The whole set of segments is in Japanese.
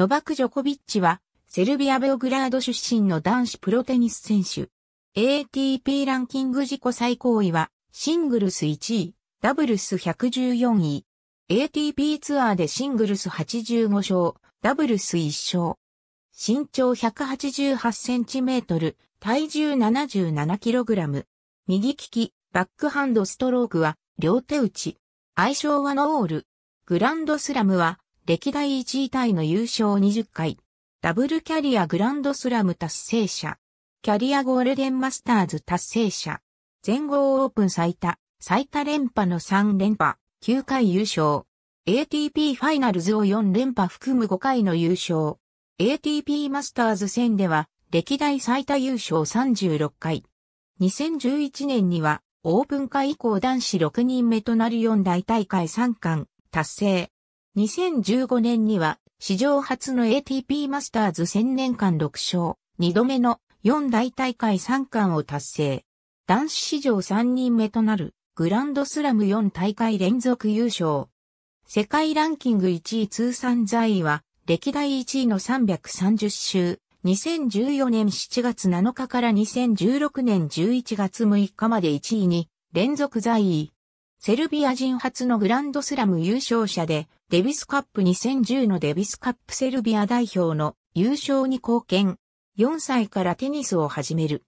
ノバク・ジョコビッチは、セルビア・ベオグラード出身の男子プロテニス選手。ATP ランキング自己最高位は、シングルス1位、ダブルス114位。ATP ツアーでシングルス85勝、ダブルス1勝。身長188センチメートル、体重77キログラム。右利き、バックハンドストロークは、両手打ち。愛称はノール。グランドスラムは、歴代1位タイの優勝20回、ダブルキャリアグランドスラム達成者、キャリアゴールデンマスターズ達成者、全豪オープン最多、最多連覇の3連覇、9回優勝、ATP ファイナルズを4連覇含む5回の優勝、ATP マスターズ戦では、歴代最多優勝36回。2011年には、オープン会以降男子6人目となる4大大会3冠達成。2015年には史上初の ATP マスターズ1000年間6勝、2度目の4大大会3冠を達成。男子史上3人目となるグランドスラム4大会連続優勝。世界ランキング1位通算在位は歴代1位の330週。2014年7月7日から2016年11月6日まで1位に連続在位。セルビア人初のグランドスラム優勝者で、デビスカップ2010のデビスカップセルビア代表の優勝に貢献。4歳からテニスを始める。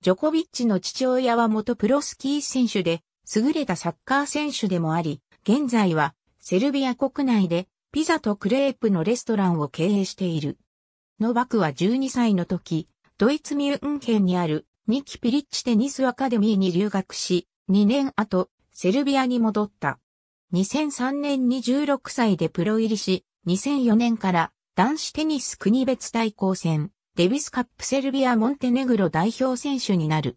ジョコビッチの父親は元プロスキー選手で、優れたサッカー選手でもあり、現在はセルビア国内でピザとクレープのレストランを経営している。ノバクは12歳の時、ドイツミュンヘンにあるニキピリッチテニスアカデミーに留学し、2年後、セルビアに戻った。2003年に16歳でプロ入りし、2004年から男子テニス国別対抗戦、デビスカップセルビア・モンテネグロ代表選手になる。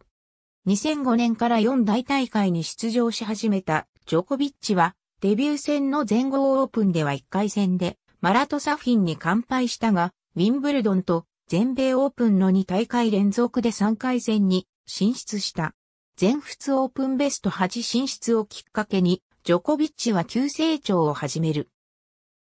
2005年から4大大会に出場し始めたジョコビッチは、デビュー戦の全豪オープンでは1回戦でマラトサフィンに完敗したが、ウィンブルドンと全米オープンの2大会連続で3回戦に進出した。全仏オープンベスト8進出をきっかけに、ジョコビッチは急成長を始める。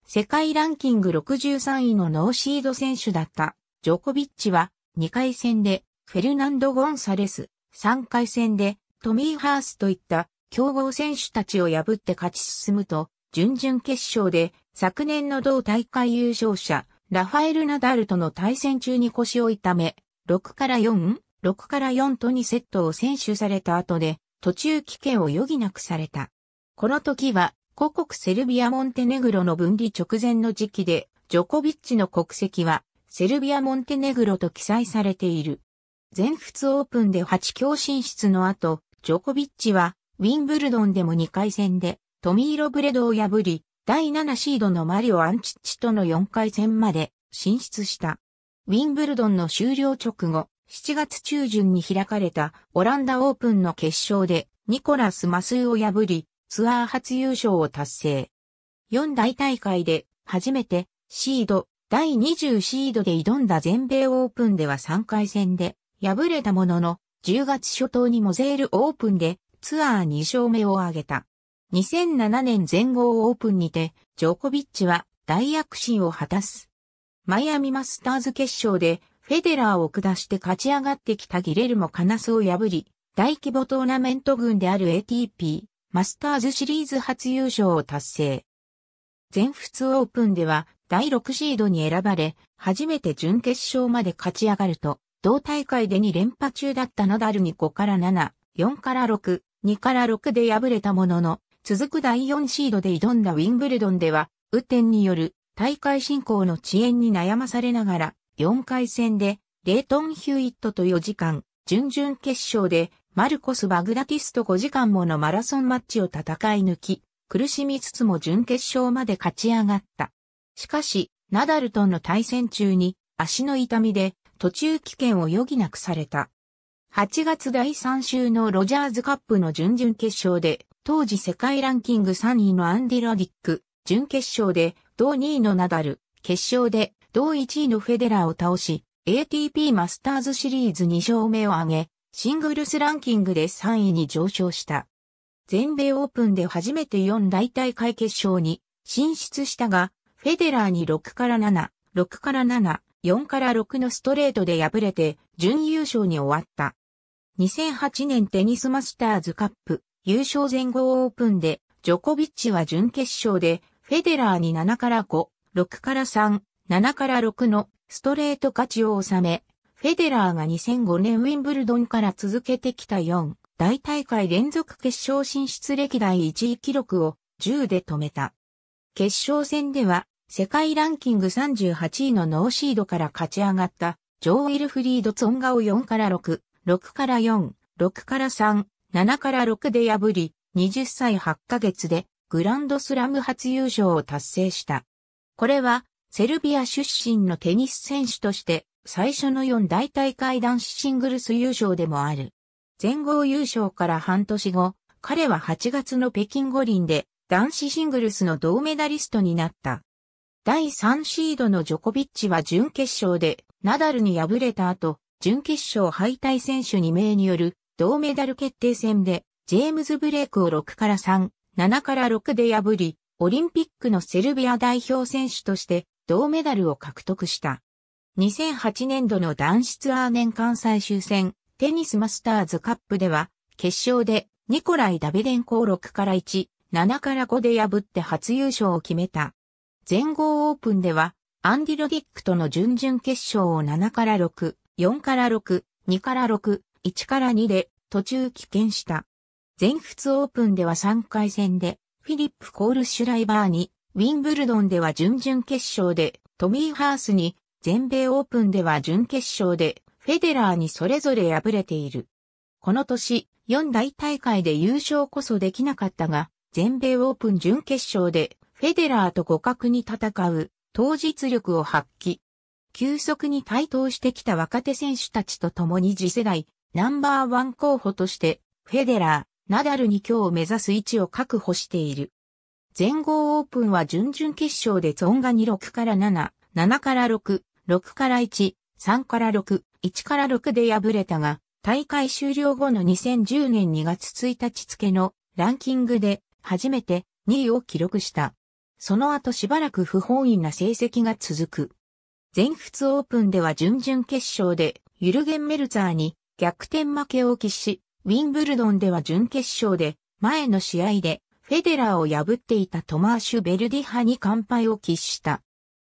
世界ランキング63位のノーシード選手だったジョコビッチは2回戦でフェルナンド・ゴンサレス、3回戦でトミー・ハースといった強豪選手たちを破って勝ち進むと、準々決勝で昨年の同大会優勝者、ラファエル・ナダルとの対戦中に腰を痛め、6から4、6から4と2セットを選手された後で、途中棄権を余儀なくされた。この時は、故国セルビア・モンテネグロの分離直前の時期で、ジョコビッチの国籍は、セルビア・モンテネグロと記載されている。全仏オープンで8強進出の後、ジョコビッチは、ウィンブルドンでも2回戦で、トミーロ・ブレドを破り、第7シードのマリオ・アンチッチとの4回戦まで進出した。ウィンブルドンの終了直後、7月中旬に開かれたオランダオープンの決勝でニコラス・マスーを破りツアー初優勝を達成。4大大会で初めてシード第20シードで挑んだ全米オープンでは3回戦で敗れたものの10月初頭にモゼールオープンでツアー2勝目を挙げた。2007年全豪オープンにてジョコビッチは大躍進を果たす。マイアミマスターズ決勝でフェデラーを下して勝ち上がってきたギレルもカナスを破り、大規模トーナメント軍である ATP マスターズシリーズ初優勝を達成。全仏オープンでは第6シードに選ばれ、初めて準決勝まで勝ち上がると、同大会で2連覇中だったナダルに5から7、4から6、2から6で敗れたものの、続く第4シードで挑んだウィンブルドンでは、雨天による大会進行の遅延に悩まされながら、4回戦で、レイトン・ヒューイットと4時間、準々決勝で、マルコス・バグダティスと5時間ものマラソンマッチを戦い抜き、苦しみつつも準決勝まで勝ち上がった。しかし、ナダルとの対戦中に足の痛みで途中危険を余儀なくされた。8月第3週のロジャーズカップの準々決勝で、当時世界ランキング3位のアンディ・ロディック、準決勝で同2位のナダル、決勝で同1位のフェデラーを倒し、ATP マスターズシリーズ2勝目を挙げ、シングルスランキングで3位に上昇した。全米オープンで初めて4大大会決勝に進出したが、フェデラーに6から7、6から7、4から6のストレートで敗れて準優勝に終わった。2008年テニスマスターズカップ優勝前後オープンでジョコビッチは準決勝でフェデラーに7から5、6から3、7から6のストレート勝ちを収め、フェデラーが2005年ウィンブルドンから続けてきた4大大会連続決勝進出歴代1位記録を10で止めた。決勝戦では世界ランキング38位のノーシードから勝ち上がったジョー・ウィルフリード・ツォンガを4から6、6から4、6から3、7から6で破り、20歳8ヶ月でグランドスラム初優勝を達成した。これはセルビア出身のテニス選手として、最初の4大大会男子シングルス優勝でもある。全豪優勝から半年後、彼は8月の北京五輪で男子シングルスの銅メダリストになった。第3シードのジョコビッチは準決勝でナダルに敗れた後、準決勝敗退選手2名による銅メダル決定戦でジェームズ・ブレイクを6から3、7から6で破り、オリンピックのセルビア代表選手として銅メダルを獲得した。2008年度の男子ツアー年間最終戦、テニスマスターズカップでは、決勝でニコライ・ダビデンコを6から1、7から5で破って初優勝を決めた。全豪オープンでは、アンディ・ロディックとの準々決勝を7から6、4から6、2から6、1から2で途中棄権した。全仏オープンでは3回戦で、フィリップ・コールシュライバーにウィンブルドンでは準々決勝でトミー・ハースに、全米オープンでは準決勝でフェデラーにそれぞれ敗れている。この年、4大大会で優勝こそできなかったが、全米オープン準決勝でフェデラーと互角に戦う、当日力を発揮。急速に台頭してきた若手選手たちと共に次世代、ナンバーワン候補として、フェデラー、ナダルに今日を目指す位置を確保している。全豪オープンは準々決勝でゾーンが2、6から7、7から6、6から1、3から6、1から6で敗れたが、大会終了後の2010年2月1日付のランキングで初めて2位を記録した。その後しばらく不本意な成績が続く。全仏オープンでは準々決勝でユルゲン・メルツァーに逆転負けを喫し、ウィンブルドンでは準決勝で前の試合でフェデラーを破っていたトマーシュ・ベルディ派に完敗を喫した。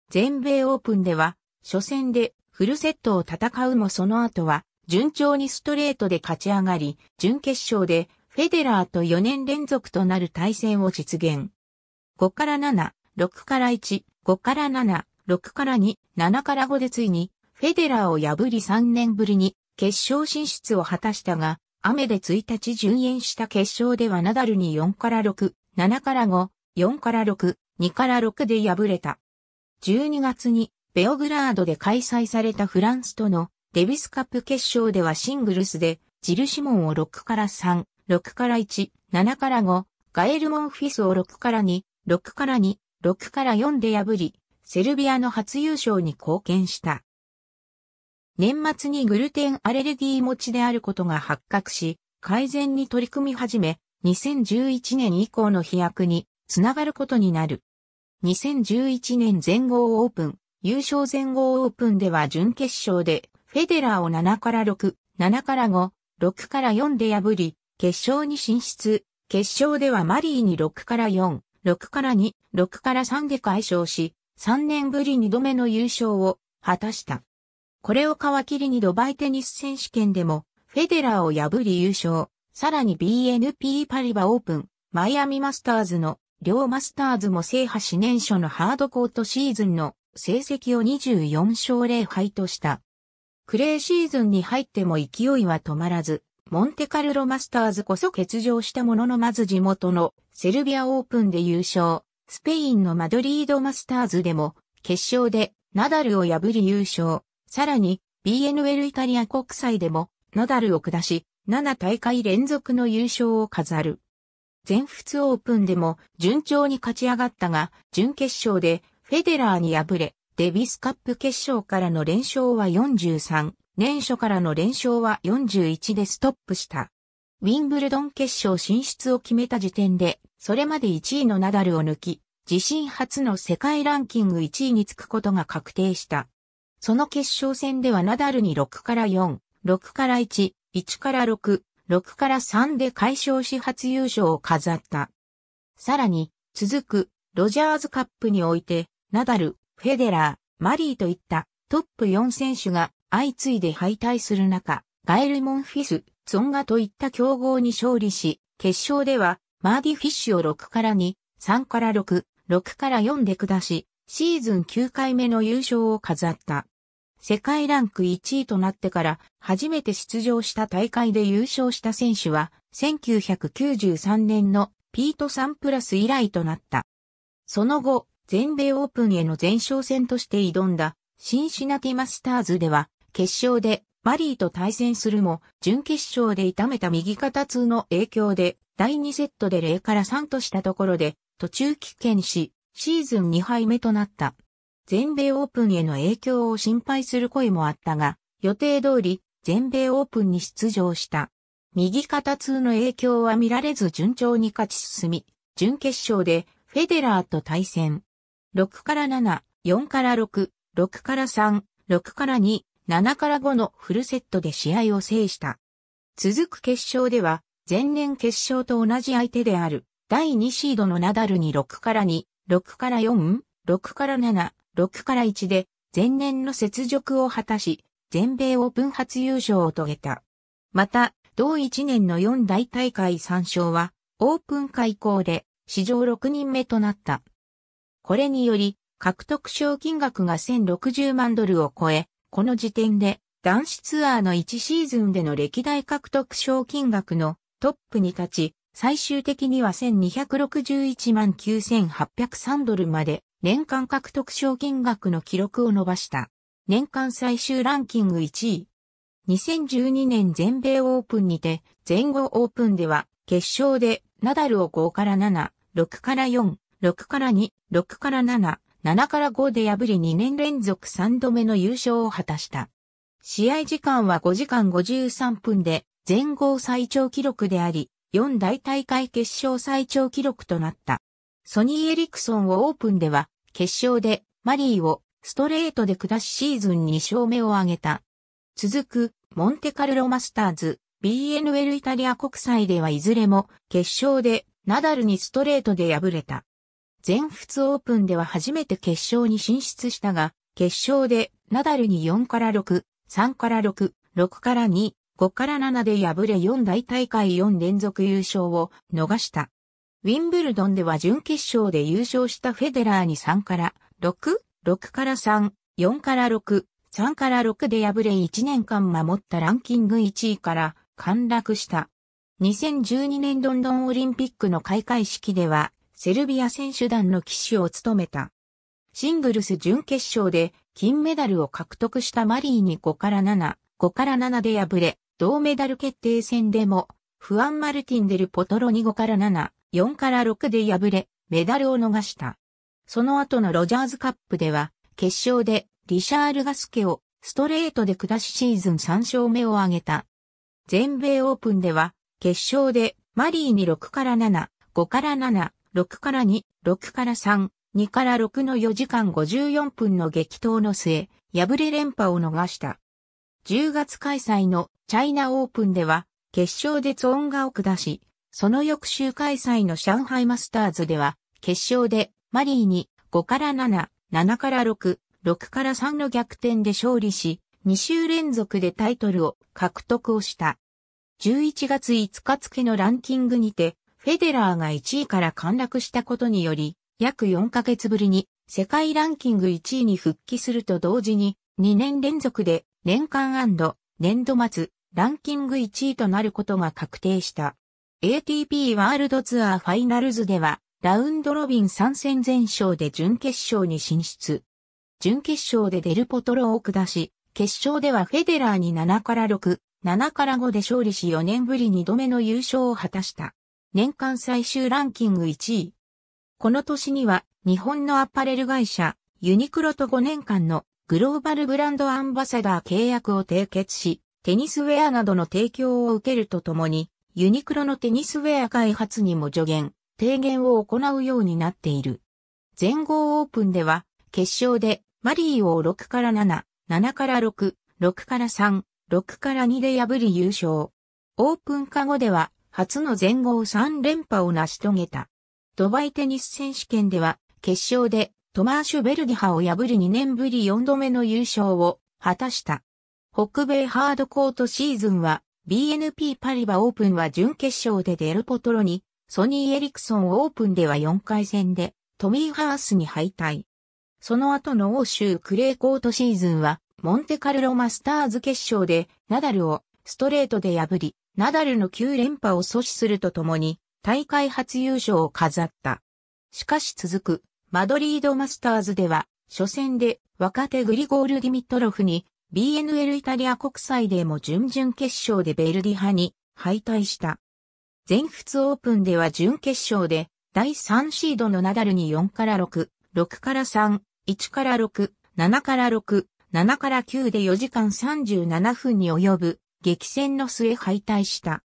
全米オープンでは、初戦でフルセットを戦うもその後は、順調にストレートで勝ち上がり、準決勝でフェデラーと4年連続となる対戦を実現。5から7、6から1、5から7、6から2、7から5でついに、フェデラーを破り3年ぶりに決勝進出を果たしたが、雨で1日順延した決勝ではナダルに4から6、7から5、4から6、2から6で敗れた。12月にベオグラードで開催されたフランスとのデビスカップ決勝ではシングルスでジルシモンを6から3、6から1、7から5、ガエル・モンフィスを6から2、6から2、6から4で破り、セルビアの初優勝に貢献した。年末にグルテンアレルギー持ちであることが発覚し、改善に取り組み始め、2011年以降の飛躍につながることになる。2011年全豪オープン、優勝全豪オープンでは準決勝で、フェデラーを7から6、7から5、6から4で破り、決勝に進出。決勝ではマリーに6から4、6から2、6から3で解消し、3年ぶり2度目の優勝を果たした。これを皮切りにドバイテニス選手権でも、フェデラーを破り優勝。さらに BNP パリバオープン、マイアミマスターズの両マスターズも制覇し年初のハードコートシーズンの成績を24勝0敗とした。クレーシーズンに入っても勢いは止まらず、モンテカルロマスターズこそ欠場したもののまず地元のセルビアオープンで優勝、スペインのマドリードマスターズでも決勝でナダルを破り優勝、さらに、BNL イタリア国際でも、ナダルを下し、7大会連続の優勝を飾る。全仏オープンでも順調に勝ち上がったが、準決勝でフェデラーに敗れ、デビスカップ決勝からの連勝は43、年初からの連勝は41でストップした。ウィンブルドン決勝進出を決めた時点で、それまで1位のナダルを抜き、自身初の世界ランキング1位につくことが確定した。その決勝戦ではナダルに6から4、6から1、1から6、6から3で解消し初優勝を飾った。さらに、続く、ロジャーズカップにおいて、ナダル、フェデラー、マリーといったトップ4選手が相次いで敗退する中、ガエル・モンフィス、ツォンガといった競合に勝利し、決勝では、マーディ・フィッシュを6から2、3から6、6から4で下し、シーズン9回目の優勝を飾った。世界ランク1位となってから初めて出場した大会で優勝した選手は1993年のピート・サンプラス以来となった。その後、全米オープンへの前哨戦として挑んだシンシナティマスターズでは決勝でマリーと対戦するも準決勝で痛めた右肩痛の影響で第2セットで0から3としたところで途中棄権しシーズン2敗目となった。全米オープンへの影響を心配する声もあったが、予定通り全米オープンに出場した。右肩痛の影響は見られず順調に勝ち進み、準決勝でフェデラーと対戦。6から7、4から6、6から3、6から2、7から5のフルセットで試合を制した。続く決勝では、前年決勝と同じ相手である、第2シードのナダルに6から2、6から4、6から7、6から1で前年の雪辱を果たし、全米オープン初優勝を遂げた。また、同1年の4大大会3勝は、オープン開校で史上6人目となった。これにより、獲得賞金額が1060万ドルを超え、この時点で男子ツアーの1シーズンでの歴代獲得賞金額のトップに立ち、最終的には1261万9803ドルまで年間獲得賞金額の記録を伸ばした。年間最終ランキング1位。2012年全米オープンにて、全豪オープンでは、決勝で、ナダルを5から7、6から4、6から2、6から7、7から5で破り2年連続3度目の優勝を果たした。試合時間は5時間53分で、全豪最長記録であり、4大大会決勝最長記録となった。ソニー・エリクソンをオープンでは、決勝でマリーをストレートで下しシーズン2勝目を挙げた。続く、モンテカルロマスターズ、BNL イタリア国際ではいずれも決勝でナダルにストレートで敗れた。全仏オープンでは初めて決勝に進出したが、決勝でナダルに4から6、3から6、6から2、5から7で敗れ4大大会4連続優勝を逃した。ウィンブルドンでは準決勝で優勝したフェデラーに3から6、6から3、4から6、3から6で敗れ1年間守ったランキング1位から陥落した。2012年ロンドンオリンピックの開会式では、セルビア選手団の騎手を務めた。シングルス準決勝で金メダルを獲得したマリーに5から7、5から7で敗れ、銅メダル決定戦でも、フアン・マルティン・デル・ポトロに5から7、4から6で敗れ、メダルを逃した。その後のロジャーズカップでは、決勝でリシャール・ガスケをストレートで下しシーズン3勝目を挙げた。全米オープンでは、決勝でマリーに6から7、5から7、6から2、6から3、2から6の4時間54分の激闘の末、敗れ連覇を逃した。10月開催のチャイナオープンでは、決勝でツオンガを下し、その翌週開催の上海マスターズでは、決勝でマリーに5から7、7から6、6から3の逆転で勝利し、2週連続でタイトルを獲得をした。11月5日付のランキングにて、フェデラーが1位から陥落したことにより、約4ヶ月ぶりに世界ランキング1位に復帰すると同時に、2年連続で年間年度末ランキング1位となることが確定した。ATP ワールドツアーファイナルズでは、ラウンドロビン参戦全勝で準決勝に進出。準決勝でデルポトロを下し、決勝ではフェデラーに7から6、7から5で勝利し4年ぶり2度目の優勝を果たした。年間最終ランキング1位。この年には、日本のアパレル会社、ユニクロと5年間のグローバルブランドアンバサダー契約を締結し、テニスウェアなどの提供を受けるとともに、ユニクロのテニスウェア開発にも助言、提言を行うようになっている。全豪オープンでは、決勝でマリーを6から7、7から6、6から3、6から2で破り優勝。オープン化後では、初の全豪3連覇を成し遂げた。ドバイテニス選手権では、決勝でトマーシュ・ベルディハを破り2年ぶり4度目の優勝を果たした。北米ハードコートシーズンは BNP パリバオープンは準決勝でデルポトロに、ソニー・エリクソンオープンでは4回戦で、トミー・ハースに敗退。その後の欧州クレーコートシーズンは、モンテカルロマスターズ決勝で、ナダルをストレートで破り、ナダルの9連覇を阻止するとともに、大会初優勝を飾った。しかし続く、マドリードマスターズでは、初戦で若手グリゴール・ディミトロフに BNL イタリア国際でも準々決勝でベルディ派に敗退した。全仏オープンでは準決勝で第3シードのナダルに4から6、6から3、1から6、7から6、7から9で4時間37分に及ぶ激戦の末敗退した。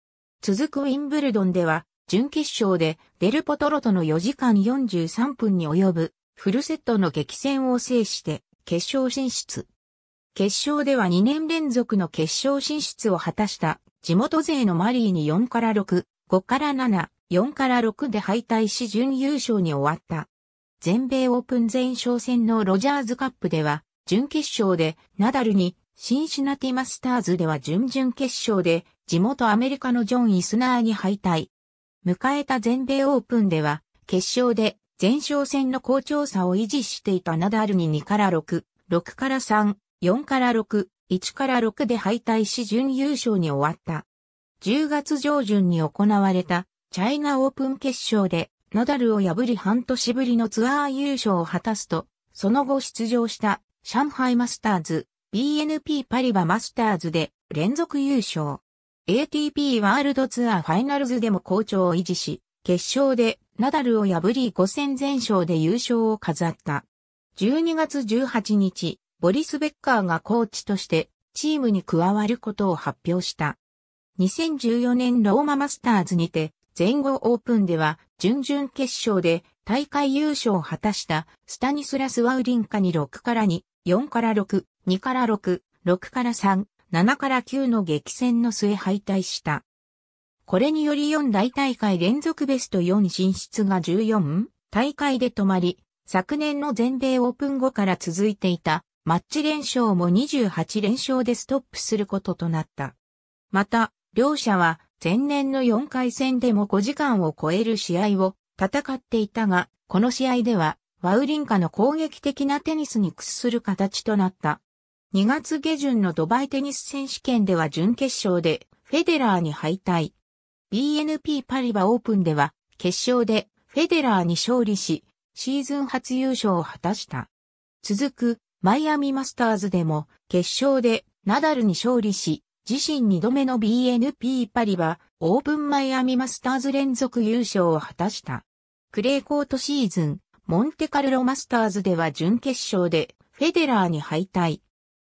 続くウィンブルドンでは準決勝でデルポトロとの4時間43分に及ぶフルセットの激戦を制して決勝進出。決勝では2年連続の決勝進出を果たした地元勢のマリーに4から6、5から7、4から6で敗退し準優勝に終わった。全米オープン前哨戦のロジャーズカップでは、準決勝でナダルに、シンシナティマスターズでは準々決勝で、地元アメリカのジョン・イスナーに敗退。迎えた全米オープンでは、決勝で前哨戦の好調さを維持していたナダルに2から6、6から3、4から6、1から6で敗退し準優勝に終わった。10月上旬に行われたチャイナオープン決勝でナダルを破り半年ぶりのツアー優勝を果たすと、その後出場した上海マスターズ、BNP パリバマスターズで連続優勝。ATP ワールドツアーファイナルズでも好調を維持し、決勝でナダルを破り5戦全勝で優勝を飾った。12月18日、ボリス・ベッカーがコーチとしてチームに加わることを発表した。2014年ローママスターズにて、全豪オープンでは準々決勝で大会優勝を果たしたスタニスラス・ワウリンカに6から2、4から6、2から6、6から3、7から9の激戦の末敗退した。これにより4大大会連続ベスト4進出が14大会で止まり、昨年の全米オープン後から続いていたマッチ連勝も28連勝でストップすることとなった。また、両者は前年の4回戦でも5時間を超える試合を戦っていたが、この試合ではワウリンカの攻撃的なテニスに屈する形となった。2月下旬のドバイテニス選手権では準決勝でフェデラーに敗退。BNP パリバオープンでは決勝でフェデラーに勝利し、シーズン初優勝を果たした。続くマイアミマスターズでも決勝でナダルに勝利し、自身2度目の BNP パリはオープンマイアミマスターズ連続優勝を果たした。クレーコートシーズン、モンテカルロマスターズでは準決勝でフェデラーに敗退。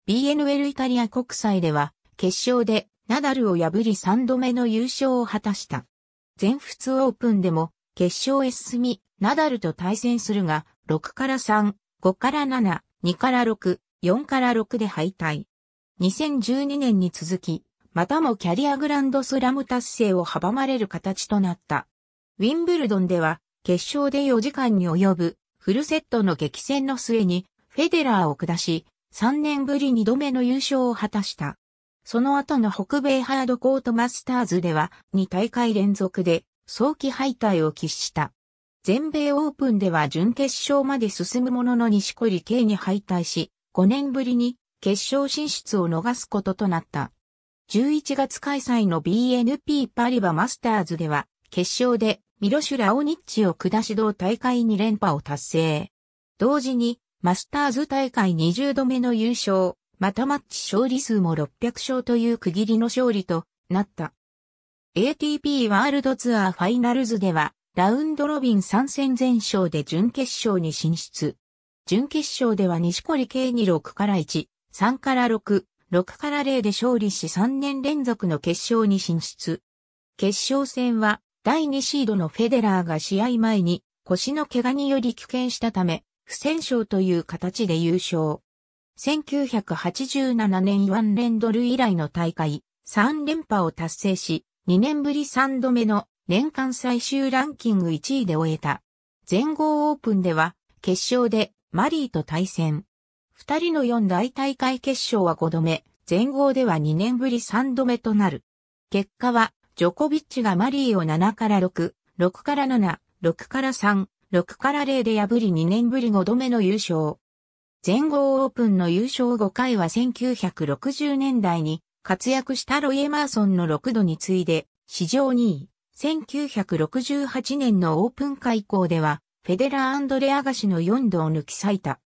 BNL イタリア国際では決勝でナダルを破り3度目の優勝を果たした。全仏オープンでも決勝へ進み、ナダルと対戦するが、6から3、5から7、2から6、4から6で敗退。2012年に続き、またもキャリアグランドスラム達成を阻まれる形となった。ウィンブルドンでは、決勝で4時間に及ぶフルセットの激戦の末にフェデラーを下し、3年ぶり2度目の優勝を果たした。その後の北米ハードコートマスターズでは2大会連続で早期敗退を喫した。全米オープンでは準決勝まで進むものの西堀圭に敗退し、5年ぶりに決勝進出を逃すこととなった。11月開催の BNP パリバマスターズでは、決勝でミロシュ・ラオニッチを下し同大会2連覇を達成。同時に、マスターズ大会20度目の優勝、またマッチ勝利数も600勝という区切りの勝利となった。ATP ワールドツアーファイナルズでは、ラウンドロビン3戦全勝で準決勝に進出。準決勝では西堀圭に6から1、3から6、6から0で勝利し3年連続の決勝に進出。決勝戦は第2シードのフェデラーが試合前に腰の怪我により危険したため、不戦勝という形で優勝。1987年イワン・レンドル以来の大会、3連覇を達成し、2年ぶり3度目の年間最終ランキング1位で終えた。全豪オープンでは、決勝でマリーと対戦。二人の四大大会決勝は5度目、全豪では2年ぶり3度目となる。結果は、ジョコビッチがマリーを7から6、6から7、6から3、6から0で破り2年ぶり5度目の優勝。全豪オープンの優勝5回は1960年代に活躍したロイ・エマーソンの6度に次いで、史上2位。1968年のオープン開校では、フェデラーレアガシの4度を抜き裂いた。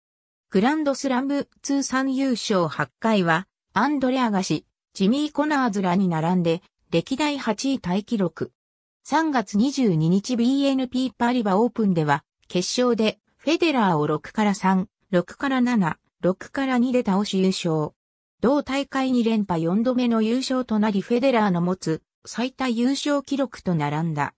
グランドスラム通算優勝8回は、アンドレアガシ、ジミー・コナーズらに並んで、歴代8位タイ記録。3月22日 BNP パリバオープンでは、決勝で、フェデラーを6から3、6から7、6から2で倒し優勝。同大会2連覇4度目の優勝となりフェデラーの持つ最多優勝記録と並んだ。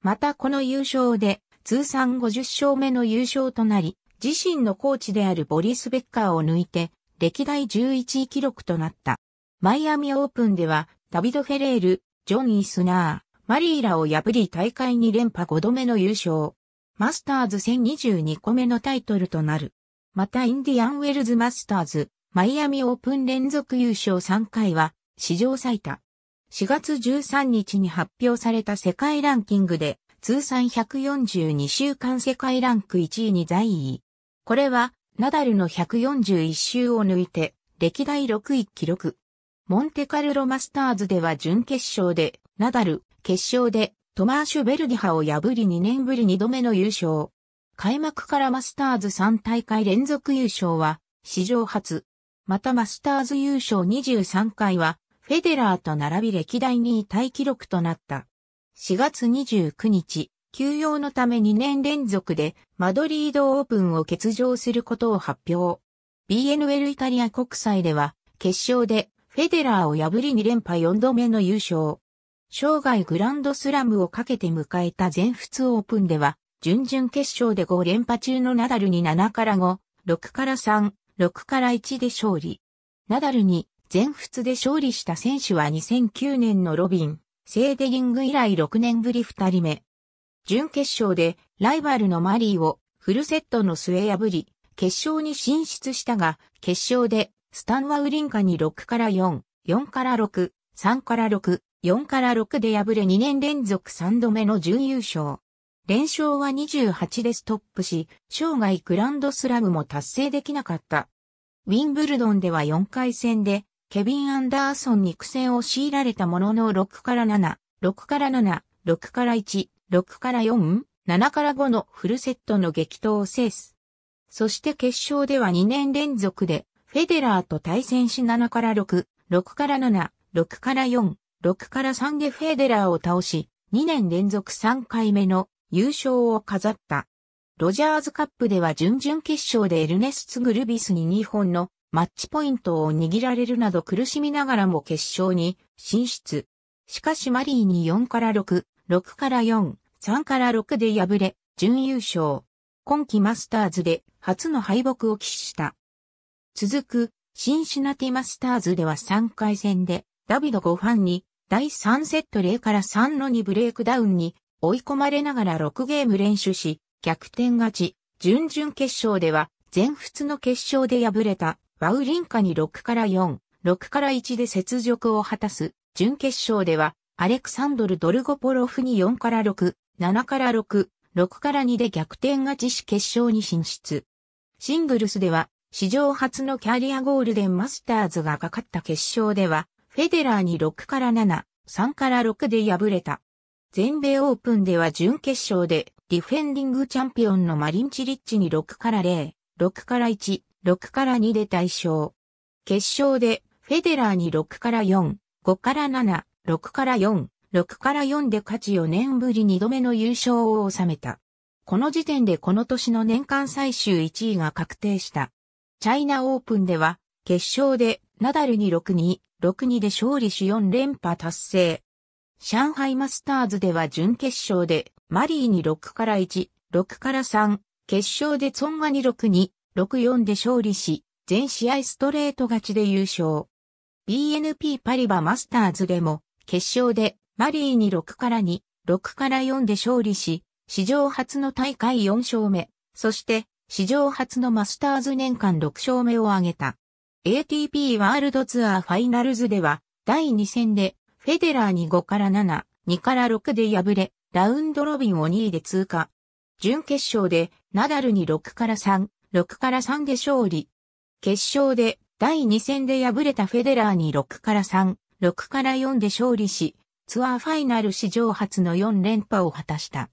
またこの優勝で通算50勝目の優勝となり、自身のコーチであるボリス・ベッカーを抜いて、歴代11位記録となった。マイアミオープンでは、ダビド・フェレール、ジョン・イスナー、マリーラを破り大会2連覇5度目の優勝。マスターズ1022個目のタイトルとなる。またインディアンウェルズマスターズ、マイアミオープン連続優勝3回は、史上最多。4月13日に発表された世界ランキングで、通算142週間世界ランク1位に在位。これは、ナダルの141週を抜いて、歴代6位記録。モンテカルロマスターズでは準決勝で、ナダル、決勝で、トマーシュ・ベルディハを破り2年ぶり2度目の優勝。開幕からマスターズ3大会連続優勝は、史上初。またマスターズ優勝23回は、フェデラーと並び歴代2位タイ記録となった。4月29日、休養のため2年連続でマドリードオープンを欠場することを発表。BNL イタリア国際では決勝でフェデラーを破り2連覇4度目の優勝。生涯グランドスラムをかけて迎えた全仏オープンでは、準々決勝で5連覇中のナダルに7から5、6から3、6から1で勝利。ナダルに全仏で勝利した選手は2009年のロビン、セーデリング以来6年ぶり2人目。準決勝でライバルのマリーをフルセットの末破り、決勝に進出したが、決勝でスタンワウリンカに6から4、4から6、3から6、4から6で敗れ2年連続3度目の準優勝。連勝は28でストップし、生涯グランドスラムも達成できなかった。ウィンブルドンでは4回戦でケビン・アンダーソンに苦戦を強いられたものの6から7、6から7、6から1、6から4、7から5のフルセットの激闘を制す。そして決勝では2年連続で、フェデラーと対戦し7から6、6から7、6から4、6から3でフェデラーを倒し、2年連続3回目の優勝を飾った。ロジャーズカップでは準々決勝でエルネスツ・グルビスに2本のマッチポイントを握られるなど苦しみながらも決勝に進出。しかしマリーに4から6、6から4、3から6で敗れ、準優勝。今季マスターズで初の敗北を喫した。続く、シンシナティマスターズでは3回戦で、ダビド5ファンに、第3セット0から3の2ブレイクダウンに、追い込まれながら6ゲーム練習し、逆転勝ち、準々決勝では、全仏の決勝で敗れた、バウリンカに6から4、6から1で雪辱を果たす、準決勝では、アレクサンドル・ドルゴポロフに4から6、7から6、6から2で逆転勝ちし決勝に進出。シングルスでは、史上初のキャリアゴールデンマスターズがかかった決勝では、フェデラーに6から7、3から6で敗れた。全米オープンでは準決勝で、ディフェンディングチャンピオンのマリンチリッチに6から0、6から1、6から2で対象。決勝で、フェデラーに6から4、5から7、6から4、6から4で勝ち4年ぶり2度目の優勝を収めた。この時点でこの年の年間最終1位が確定した。チャイナオープンでは、決勝で、ナダルに6-2、6-2で勝利し4連覇達成。上海マスターズでは準決勝で、マリーに6から1、6から3、決勝でツォンガに6-2、6-4で勝利し、全試合ストレート勝ちで優勝。BNP パリバマスターズでも、決勝でマリーに6から2、6から4で勝利し、史上初の大会4勝目、そして史上初のマスターズ年間6勝目を挙げた。ATP ワールドツアーファイナルズでは、第2戦でフェデラーに5から7、2から6で敗れ、ラウンドロビンを2位で通過。準決勝でナダルに6から3、6から3で勝利。決勝で第2戦で敗れたフェデラーに6から3、6から4で勝利し、ツアーファイナル史上初の4連覇を果たした。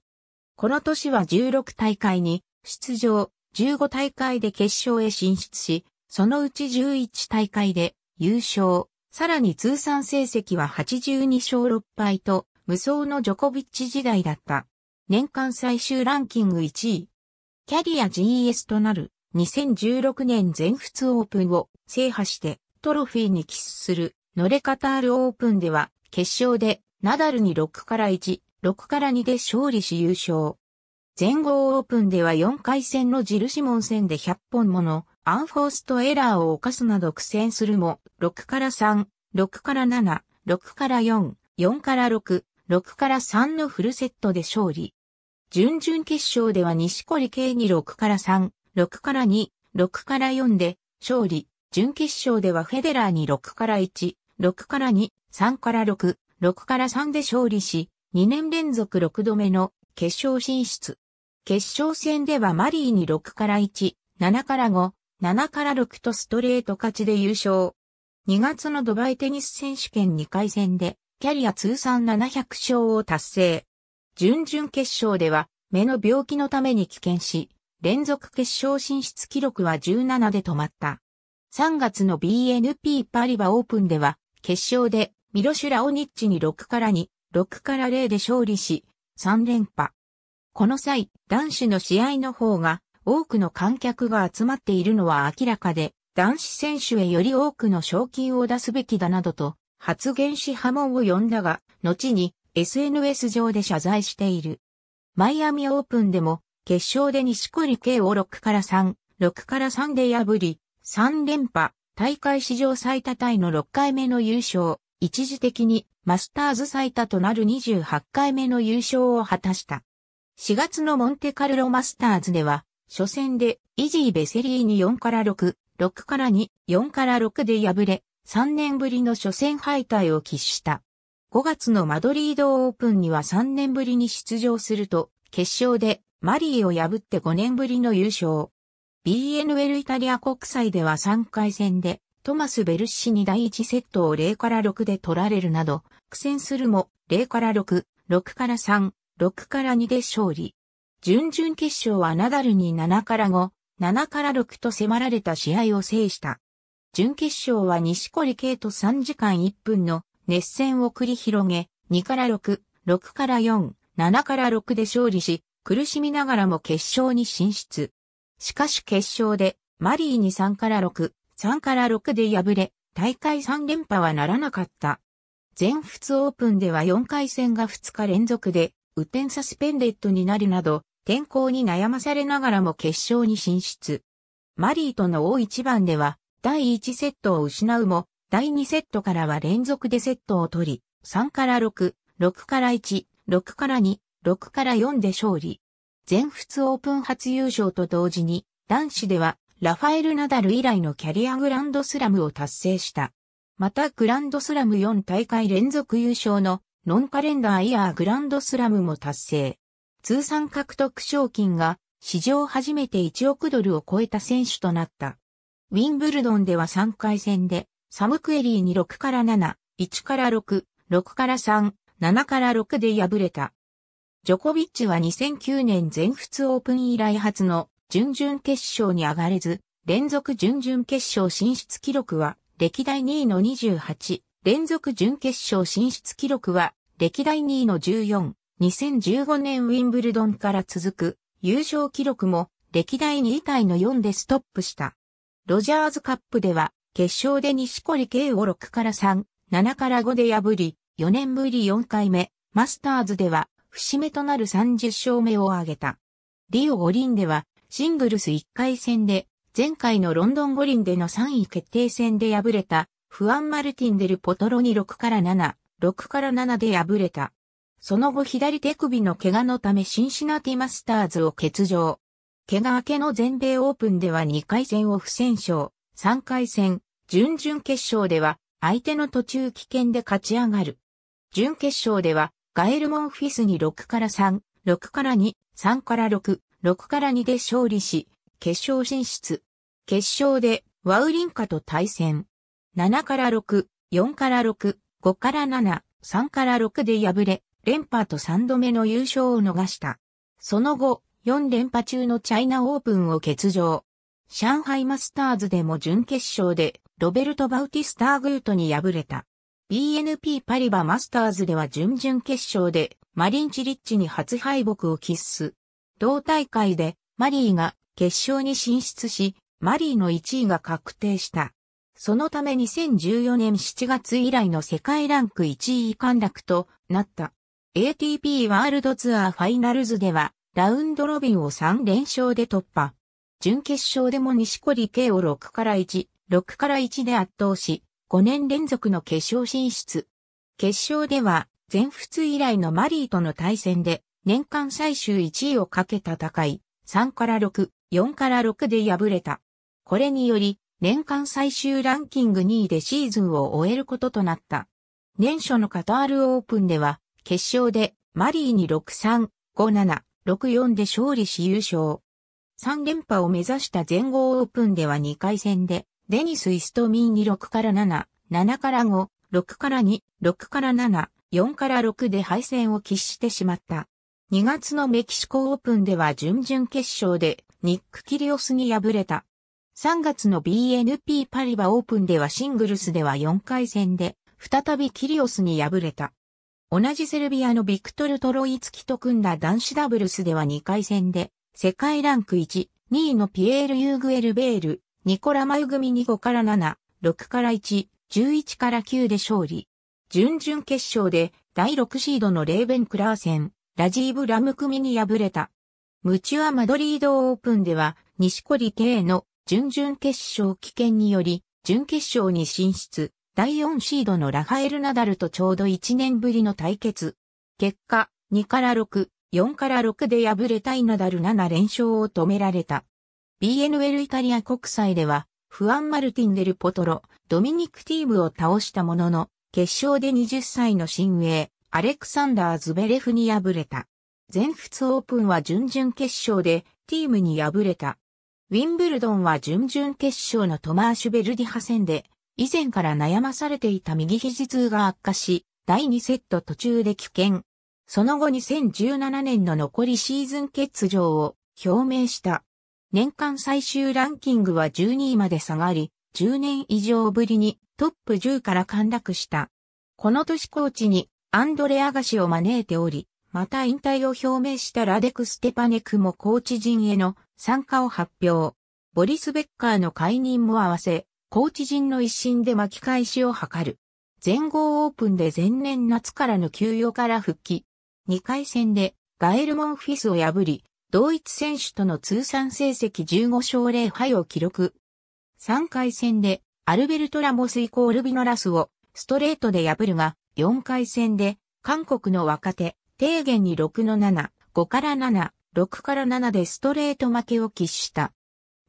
この年は16大会に出場、15大会で決勝へ進出し、そのうち11大会で優勝、さらに通算成績は82勝6敗と無双のジョコビッチ時代だった。年間最終ランキング1位、キャリア GS となる2016年全仏オープンを制覇してトロフィーにキスするノレカタールオープンでは決勝でナダルに6から1、6から2で勝利し優勝。全豪オープンでは4回戦のジルシモン戦で100本ものアンフォーストエラーを犯すなど苦戦するも6から3、6から7、6から4、4から6、6から3のフルセットで勝利。準々決勝では西堀圭に6から3、6から2、6から4で勝利。準決勝ではフェデラーに6から1、6から2、3から6、6から3で勝利し、2年連続6度目の決勝進出。決勝戦ではマリーに6から1、7から5、7から6とストレート勝ちで優勝。2月のドバイテニス選手権2回戦で、キャリア通算700勝を達成。準々決勝では、目の病気のために棄権し、連続決勝進出記録は17で止まった。3月の BNP パリバオープンでは、決勝でミロシュラオニッチに6から2、6から0で勝利し、3連覇。この際、男子の試合の方が多くの観客が集まっているのは明らかで、男子選手へより多くの賞金を出すべきだなどと発言し波紋を呼んだが、後に SNS 上で謝罪している。マイアミオープンでも、決勝で西堀圭を6から3、6から3で破り、3連覇、大会史上最多タイの6回目の優勝、一時的にマスターズ最多となる28回目の優勝を果たした。4月のモンテカルロマスターズでは、初戦でイジー・ベセリーに4から6、6から2、4から6で敗れ、3年ぶりの初戦敗退を喫した。5月のマドリードオープンには3年ぶりに出場すると、決勝でマリーを破って5年ぶりの優勝。BNL イタリア国際では3回戦で、トマス・ベルッシに第1セットを0から6で取られるなど、苦戦するも0から6、6から3、6から2で勝利。準々決勝はナダルに7から5、7から6と迫られた試合を制した。準決勝は西堀圭と3時間1分の熱戦を繰り広げ、2から6、6から4、7から6で勝利し、苦しみながらも決勝に進出。しかし決勝で、マリーに3から6、3から6で敗れ、大会3連覇はならなかった。全仏オープンでは4回戦が2日連続で、雨天サスペンデッドになるなど、天候に悩まされながらも決勝に進出。マリーとの大一番では、第1セットを失うも、第2セットからは連続でセットを取り、3から6、6から1、6から2、6から4で勝利。全仏オープン初優勝と同時に、男子ではラファエル・ナダル以来のキャリアグランドスラムを達成した。またグランドスラム4大会連続優勝のノンカレンダーイヤーグランドスラムも達成。通算獲得賞金が史上初めて1億ドルを超えた選手となった。ウィンブルドンでは3回戦でサムクエリーに6から7、1から6、6から3、7から6で敗れた。ジョコビッチは2009年全仏オープン以来初の準々決勝に上がれず、連続準々決勝進出記録は歴代2位の28、連続準決勝進出記録は歴代2位の14、2015年ウィンブルドンから続く優勝記録も歴代2位タイの4でストップした。ロジャーズカップでは決勝で西堀圭を6から3、7から5で破り、4年ぶり4回目、マスターズでは、節目となる30勝目を挙げた。リオ五輪では、シングルス1回戦で、前回のロンドン五輪での3位決定戦で敗れた、フアン・マルティンデル・ポトロに6から7、6から7で敗れた。その後左手首の怪我のためシンシナティマスターズを欠場。怪我明けの全米オープンでは2回戦を不戦勝。3回戦、準々決勝では、相手の途中棄権で勝ち上がる。準決勝では、ガエルモンフィスに6から3、6から2、3から6、6から2で勝利し、決勝進出。決勝で、ワウリンカと対戦。7から6、4から6、5から7、3から6で敗れ、連覇と3度目の優勝を逃した。その後、4連覇中のチャイナオープンを欠場。上海マスターズでも準決勝でロベルト・バウティスター・グートに敗れた。BNP パリバマスターズでは準々決勝でマリン・チリッチに初敗北を喫す。同大会でマリーが決勝に進出し、マリーの1位が確定した。そのため2014年7月以来の世界ランク1位陥落となった。ATP ワールドツアーファイナルズではラウンドロビンを3連勝で突破。準決勝でも西堀圭を6から1、6から1で圧倒し、5年連続の決勝進出。決勝では、全仏以来のマリーとの対戦で、年間最終1位をかけ戦い、3から6、4から6で敗れた。これにより、年間最終ランキング2位でシーズンを終えることとなった。年初のカタールオープンでは、決勝でマリーに6-3、5-7、6-4で勝利し優勝。3連覇を目指した全豪オープンでは2回戦で、デニス・イストミンに6から7、7から5、6から2、6から7、4から6で敗戦を喫してしまった。2月のメキシコオープンでは準々決勝でニック・キリオスに敗れた。3月の BNP パリバオープンではシングルスでは4回戦で再びキリオスに敗れた。同じセルビアのビクトル・トロイツキと組んだ男子ダブルスでは2回戦で世界ランク1、2位のピエール・ユーグエル・ベール、ニコラ・マユ組に5から7、6から1、11から9で勝利。準々決勝で第6シードのレーベン・クラーセン、ラジーブ・ラム組に敗れた。ムチュア・マドリードオープンでは、西堀圭の準々決勝棄権により、準決勝に進出、第4シードのラファエル・ナダルとちょうど1年ぶりの対決。結果、2から6、4から6で敗れたイナダル7連勝を止められた。BNL イタリア国際では、フアン・マルティン・デル・ポトロ、ドミニク・ティームを倒したものの、決勝で20歳の新鋭、アレクサンダー・ズベレフに敗れた。全仏オープンは準々決勝で、ティームに敗れた。ウィンブルドンは準々決勝のトマーシュ・ベルディ派戦で、以前から悩まされていた右肘痛が悪化し、第2セット途中で危険。その後2017年の残りシーズン欠場を表明した。年間最終ランキングは12位まで下がり、10年以上ぶりにトップ10から陥落した。この年コーチにアンドレアガシを招いており、また引退を表明したラデク・ステパネクもコーチ陣への参加を発表。ボリス・ベッカーの解任も合わせ、コーチ陣の一新で巻き返しを図る。全豪オープンで前年夏からの休養から復帰、2回戦でガエル・モンフィスを破り、同一選手との通算成績15勝0敗を記録。3回戦でアルベルト・ラモスイコールビノラスをストレートで破るが、4回戦で韓国の若手、低減に6の7、5から7、6から7でストレート負けを喫した。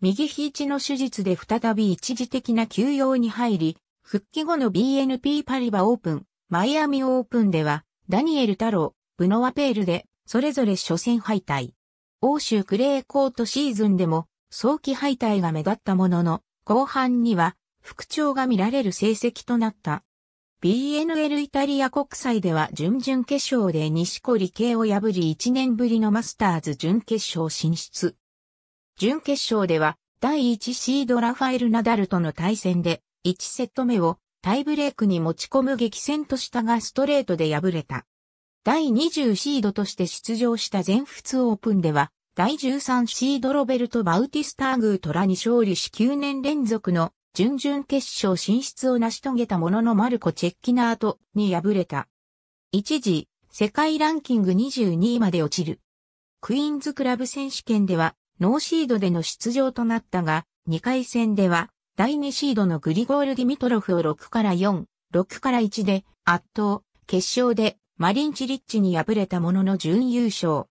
右肘の手術で再び一時的な休養に入り、復帰後の BNP パリバオープン、マイアミオープンでは、ダニエル太郎、ブノワペールで、それぞれ初戦敗退。欧州クレーコートシーズンでも、早期敗退が目立ったものの、後半には、復調が見られる成績となった。BNL イタリア国際では準々決勝で西小圭系を破り1年ぶりのマスターズ準決勝進出。準決勝では第1シードラファエル・ナダルとの対戦で1セット目をタイブレークに持ち込む激戦としたがストレートで敗れた。第20シードとして出場した全仏オープンでは、第13シードロベルト・バウティスター・グートラに勝利し9年連続の準々決勝進出を成し遂げたもののマルコ・チェッキナートに敗れた。一時、世界ランキング22位まで落ちる。クイーンズクラブ選手権では、ノーシードでの出場となったが、2回戦では、第2シードのグリゴール・ディミトロフを6から4、6から1で圧倒、決勝でマリンチリッチに敗れたものの準優勝。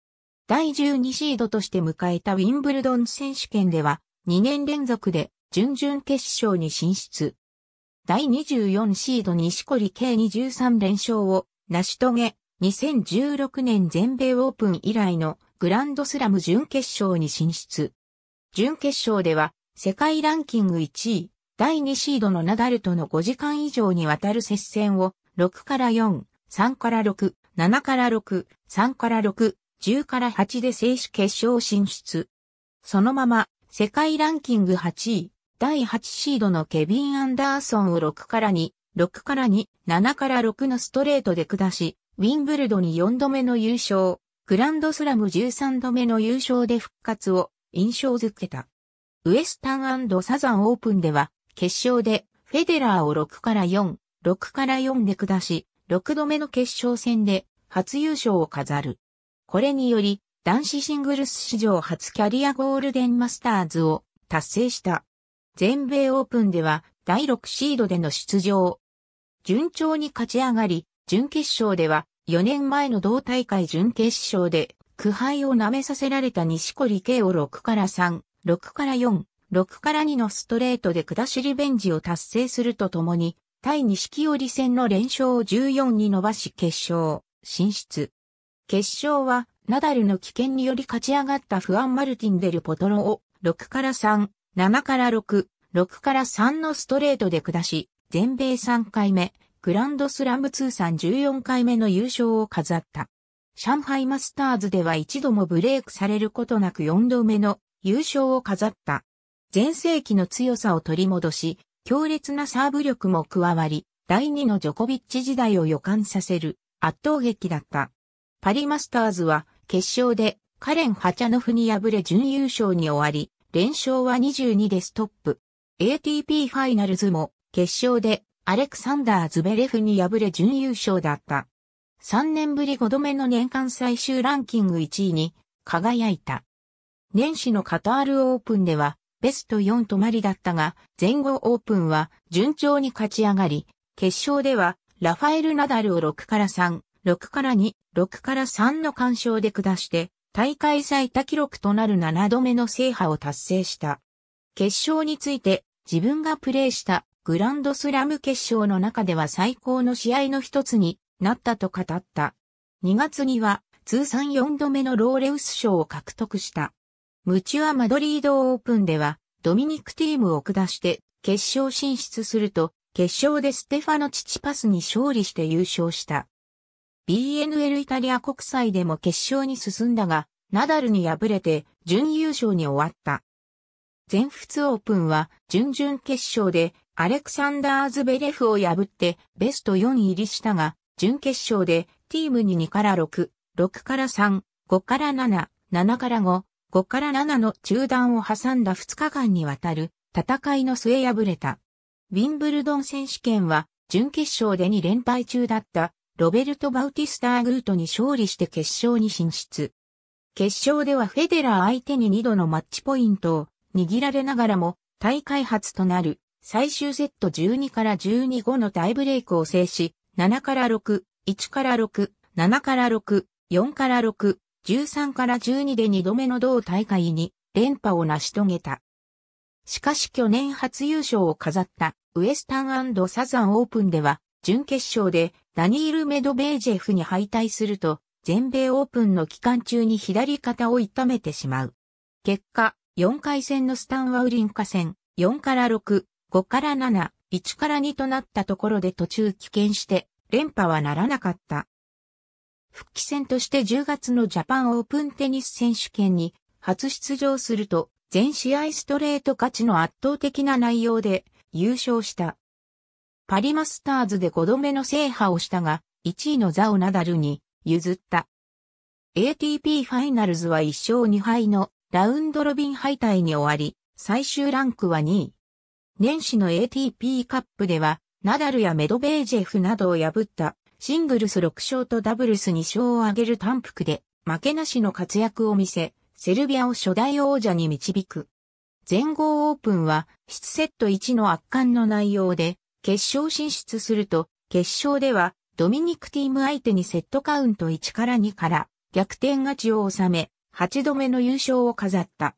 第12シードとして迎えたウィンブルドン選手権では、2年連続で準々決勝に進出。第24シード西堀計23連勝を成し遂げ、2016年全米オープン以来のグランドスラム準決勝に進出。準決勝では世界ランキング1位、第2シードのナダルとの5時間以上にわたる接戦を6から4、3から6、7から6、3から6、10から8で選手決勝進出。そのまま、世界ランキング8位、第8シードのケビン・アンダーソンを6から2、6から2、7から6のストレートで下し、ウィンブルドに4度目の優勝、グランドスラム13度目の優勝で復活を印象づけた。ウエスタンサザンオープンでは、決勝でフェデラーを6から4、6から4で下し、6度目の決勝戦で初優勝を飾る。これにより、男子シングルス史上初キャリアゴールデンマスターズを達成した。全米オープンでは第6シードでの出場。順調に勝ち上がり、準決勝では4年前の同大会準決勝で苦敗を舐めさせられた西堀圭を6から3、6から4、6から2のストレートで下しリベンジを達成するとともに、対木織戦の連勝を14に伸ばし決勝、進出。決勝は、ナダルの危険により勝ち上がったフアン・マルティン・デル・ポトロを、6から3、7から6、6から3のストレートで下し、全米3回目、グランドスラム通算14回目の優勝を飾った。上海マスターズでは一度もブレイクされることなく4度目の優勝を飾った。前世紀の強さを取り戻し、強烈なサーブ力も加わり、第2のジョコビッチ時代を予感させる圧倒劇だった。パリマスターズは決勝でカレン・ハチャノフに敗れ準優勝に終わり、連勝は22でストップ。ATP ファイナルズも決勝でアレクサンダー・ズベレフに敗れ準優勝だった。3年ぶり5度目の年間最終ランキング1位に輝いた。年始のカタールオープンではベスト4止まりだったが、全豪オープンは順調に勝ち上がり、決勝ではラファエル・ナダルを6から3、6から2、6から3の干渉で下して、大会最多記録となる7度目の制覇を達成した。決勝について、自分がプレーしたグランドスラム決勝の中では最高の試合の一つになったと語った。2月には通算4度目のローレウス賞を獲得した。ムチュア・マドリードオープンでは、ドミニクティームを下して決勝進出すると、決勝でステファノ・チチパスに勝利して優勝した。BNL イタリア国際でも決勝に進んだが、ナダルに敗れて準優勝に終わった。全仏オープンは準々決勝でアレクサンダーズ・ベレフを破ってベスト4入りしたが、準決勝でティームに2から6、6から3、5から7、7から5、5から7の中断を挟んだ2日間にわたる戦いの末敗れた。ウィンブルドン選手権は準決勝で2連敗中だったロベルト・バウティスター・グートに勝利して決勝に進出。決勝ではフェデラー相手に2度のマッチポイントを握られながらも大会初となる最終セット12から12後のタイブレイクを制し、7から6、1から6、7から6、4から6、13から12で2度目の同大会に連覇を成し遂げた。しかし去年初優勝を飾ったウエスタンサザンオープンでは準決勝でダニール・メドベージェフに敗退すると全米オープンの期間中に左肩を痛めてしまう。結果、4回戦のスタンワウリンカ戦4から6、5から7、1から2となったところで途中棄権して連覇はならなかった。復帰戦として10月のジャパンオープンテニス選手権に初出場すると、全試合ストレート勝ちの圧倒的な内容で優勝した。パリマスターズで5度目の制覇をしたが、1位のザオナダルに譲った。ATP ファイナルズは1勝2敗のラウンドロビン敗退に終わり、最終ランクは2位。年始の ATP カップでは、ナダルやメドベージェフなどを破ったシングルス6勝とダブルス2勝を挙げる単服で、負けなしの活躍を見せ、セルビアを初代王者に導く。全豪オープンは、質セット1の圧巻の内容で、決勝進出すると、決勝では、ドミニクティーム相手にセットカウント1から2から逆転勝ちを収め、8度目の優勝を飾った。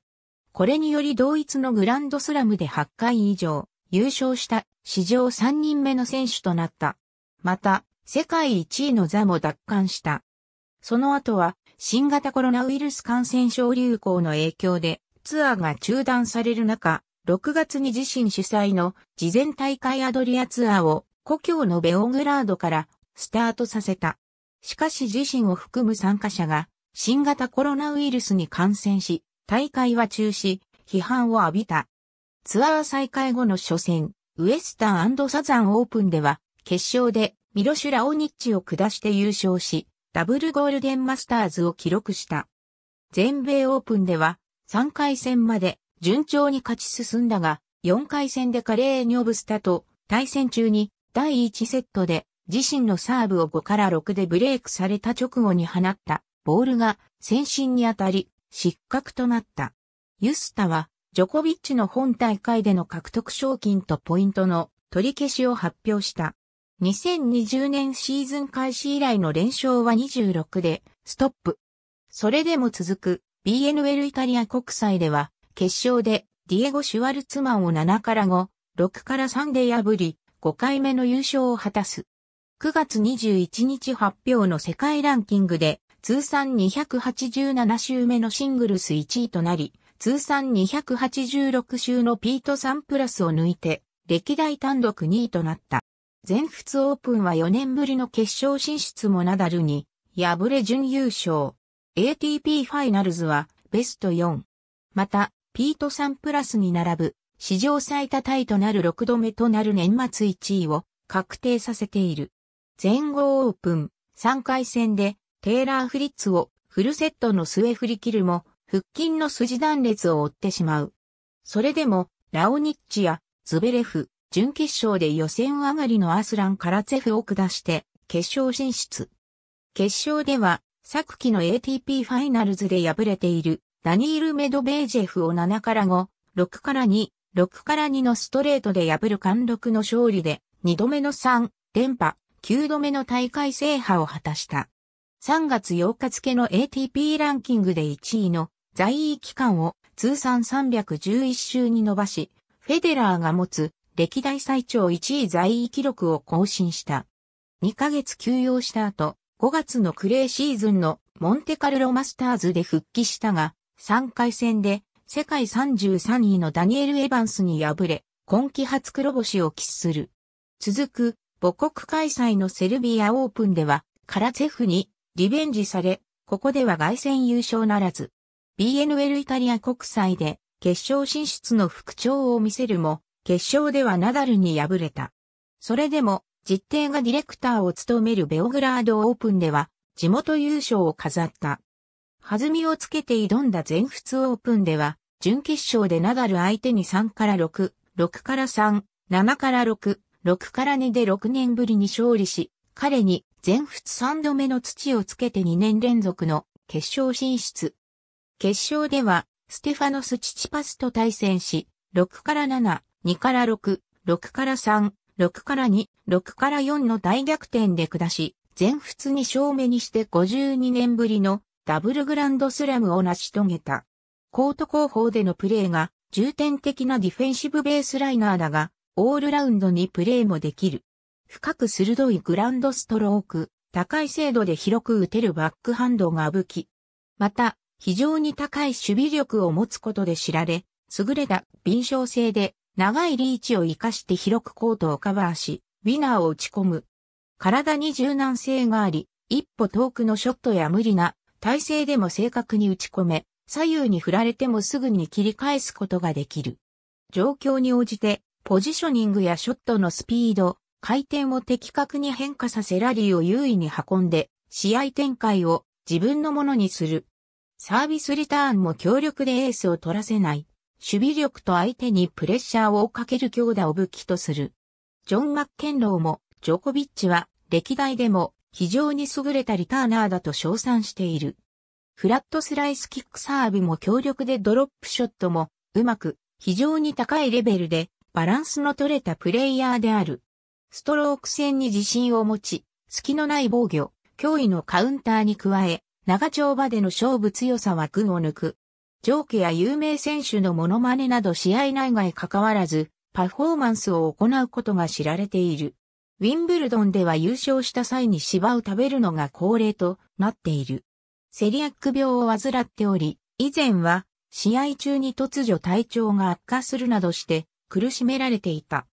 これにより同一のグランドスラムで8回以上優勝した史上3人目の選手となった。また、世界1位の座も奪還した。その後は、新型コロナウイルス感染症流行の影響で、ツアーが中断される中、6月に自身主催の事前大会アドリアツアーを故郷のベオグラードからスタートさせた。しかし自身を含む参加者が新型コロナウイルスに感染し、大会は中止、批判を浴びた。ツアー再開後の初戦、ウエスタンサザンオープンでは決勝でミロシュ・ラオニッチを下して優勝し、ダブルゴールデンマスターズを記録した。全米オープンでは3回戦まで順調に勝ち進んだが、4回戦でカレー・ニョブスタと対戦中に第1セットで自身のサーブを5から6でブレイクされた直後に放ったボールが先進に当たり失格となった。ユスタはジョコビッチの本大会での獲得賞金とポイントの取り消しを発表した。2020年シーズン開始以来の連勝は26で、ストップ。それでも続く、BNL イタリア国際では、決勝で、ディエゴ・シュワルツマンを7から5、6から3で破り、5回目の優勝を果たす。9月21日発表の世界ランキングで、通算287週目のシングルス1位となり、通算286週のピート・サンプラスを抜いて、歴代単独2位となった。全仏オープンは4年ぶりの決勝進出もナダルに、敗れ準優勝。ATP ファイナルズは、ベスト4。また、ピート・サンプラスに並ぶ、史上最多タイとなる6度目となる年末1位を確定させている。全豪オープン3回戦でテイラー・フリッツをフルセットの末振り切るも腹筋の筋断裂を負ってしまう。それでもラオニッチやズベレフ、準決勝で予選上がりのアスラン・カラツェフを下して、決勝進出。決勝では、昨季の ATP ファイナルズで敗れている、ダニール・メドベージェフを7から5、6から2、6から2のストレートで破る貫禄の勝利で、2度目の3、連覇、9度目の大会制覇を果たした。3月8日付の ATP ランキングで1位の在位期間を通算311周に伸ばし、フェデラーが持つ歴代最長1位在位記録を更新した。2ヶ月休養した後、5月のクレーシーズンのモンテカルロマスターズで復帰したが、3回戦で世界33位のダニエル・エヴァンスに敗れ、今季初黒星を喫する。続く母国開催のセルビアオープンでは、カラツェフにリベンジされ、ここでは外戦優勝ならず、BNL イタリア国際で決勝進出の復調を見せるも、決勝ではナダルに敗れた。それでも、実定がディレクターを務めるベオグラードオープンでは、地元優勝を飾った。弾みをつけて挑んだ全仏オープンでは、準決勝でナダル相手に3から6、6から3、7から6、6から2で6年ぶりに勝利し、彼に全仏3度目の土をつけて2年連続の決勝進出。決勝では、ステファノス・チチパスと対戦し、6から7、2から6、6から3、6から2、6から4の大逆転で下し、全仏に勝目にして52年ぶりのダブルグランドスラムを成し遂げた。コート後方でのプレーが重点的なディフェンシブベースライナーだが、オールラウンドにプレーもできる。深く鋭いグランドストローク、高い精度で広く打てるバックハンドが武器。また、非常に高い守備力を持つことで知られ、優れた敏捷性で長いリーチを活かして広くコートをカバーし、ウィナーを打ち込む。体に柔軟性があり、一歩遠くのショットや無理な体勢でも正確に打ち込め、左右に振られてもすぐに切り返すことができる。状況に応じて、ポジショニングやショットのスピード、回転を的確に変化させラリーを優位に運んで、試合展開を自分のものにする。サービスリターンも強力でエースを取らせない。守備力と相手にプレッシャーをかける強打を武器とする。ジョン・マッケンローも、ジョコビッチは、歴代でも、非常に優れたリターナーだと称賛している。フラットスライスキックサーブも強力でドロップショットも、うまく、非常に高いレベルで、バランスの取れたプレイヤーである。ストローク戦に自信を持ち、隙のない防御、脅威のカウンターに加え、長丁場での勝負強さは群を抜く。ジョーや有名選手のモノマネなど試合内外関わらず、パフォーマンスを行うことが知られている。ウィンブルドンでは優勝した際に芝を食べるのが恒例となっている。セリアック病を患っており、以前は試合中に突如体調が悪化するなどして苦しめられていた。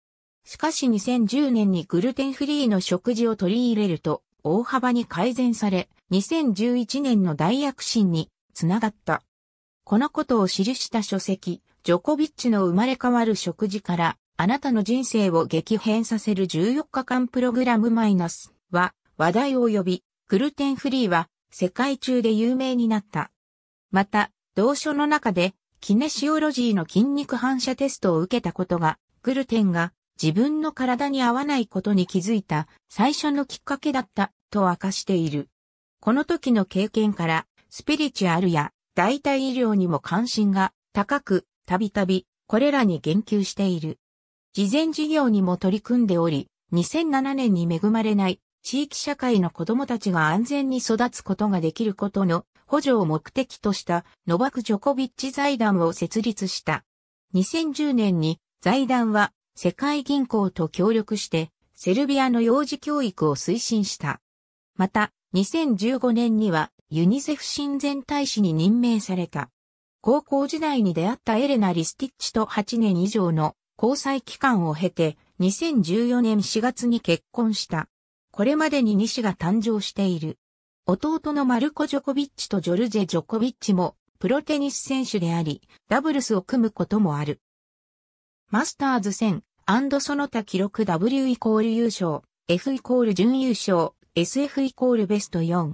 しかし2010年にグルテンフリーの食事を取り入れると大幅に改善され、2011年の大躍進につながった。このことを記した書籍、ジョコビッチの生まれ変わる食事から、あなたの人生を激変させる14日間プログラムマイナスは話題を呼び、グルテンフリーは世界中で有名になった。また、同書の中で、キネシオロジーの筋肉反射テストを受けたことが、グルテンが自分の体に合わないことに気づいた最初のきっかけだったと明かしている。この時の経験から、スピリチュアルや代替医療にも関心が高く、たびたびこれらに言及している。事前事業にも取り組んでおり、2007年に恵まれない地域社会の子供たちが安全に育つことができることの補助を目的としたノバク・ジョコビッチ財団を設立した。2010年に財団は世界銀行と協力してセルビアの幼児教育を推進した。また、2015年にはユニセフ親善大使に任命された。高校時代に出会ったエレナ・リスティッチと8年以上の交際期間を経て、2014年4月に結婚した。これまでに2子が誕生している。弟のマルコ・ジョコビッチとジョルジェ・ジョコビッチもプロテニス選手であり、ダブルスを組むこともある。マスターズ戦、その他記録 W イコール優勝、F イコール準優勝、SF イコールベスト4、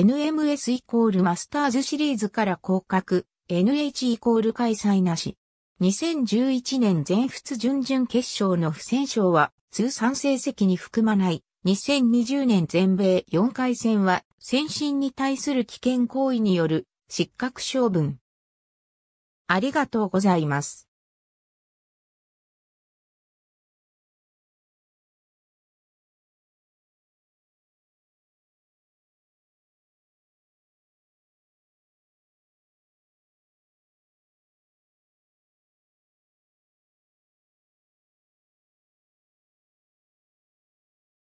NMS イコールマスターズシリーズから降格、NH イコール開催なし。2011年全仏準々決勝の不戦勝は通算成績に含まない。2020年全米4回戦は先進に対する危険行為による失格処分。ありがとうございます。